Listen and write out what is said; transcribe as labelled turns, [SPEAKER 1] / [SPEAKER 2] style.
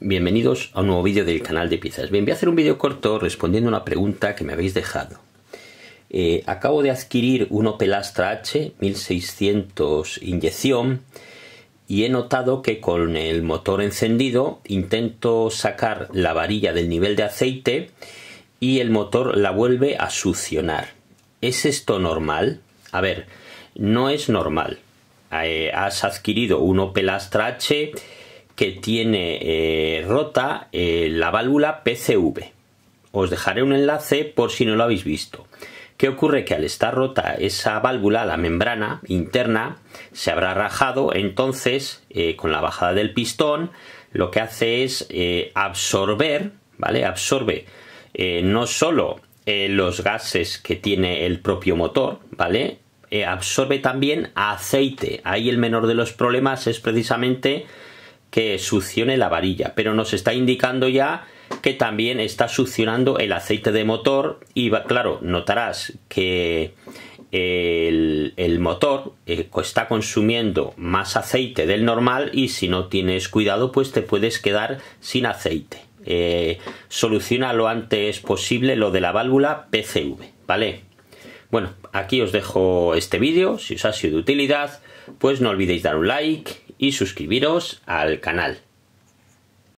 [SPEAKER 1] Bienvenidos a un nuevo vídeo del canal de piezas. Bien, voy a hacer un vídeo corto respondiendo a una pregunta que me habéis dejado. Eh, acabo de adquirir un Opel H 1600 inyección y he notado que con el motor encendido intento sacar la varilla del nivel de aceite y el motor la vuelve a succionar. ¿Es esto normal? A ver, no es normal. Eh, has adquirido un Opel H que tiene eh, rota eh, la válvula PCV. Os dejaré un enlace por si no lo habéis visto. ¿Qué ocurre? Que al estar rota esa válvula, la membrana interna, se habrá rajado, entonces eh, con la bajada del pistón lo que hace es absorber, ¿vale? Absorbe no solo los gases que tiene el propio motor, ¿vale? absorbe también aceite. Ahí el menor de los problemas es precisamente que succione la varilla, pero nos está indicando ya que también está succionando el aceite de motor y va, claro, notarás que el, motor eh, está consumiendo más aceite del normal y si no tienes cuidado pues te puedes quedar sin aceite. Eh, soluciona lo antes posible lo de la válvula PCV, ¿vale? Bueno, aquí os dejo este vídeo, si os ha sido de utilidad, pues no olvidéis dar un like y suscribiros al canal.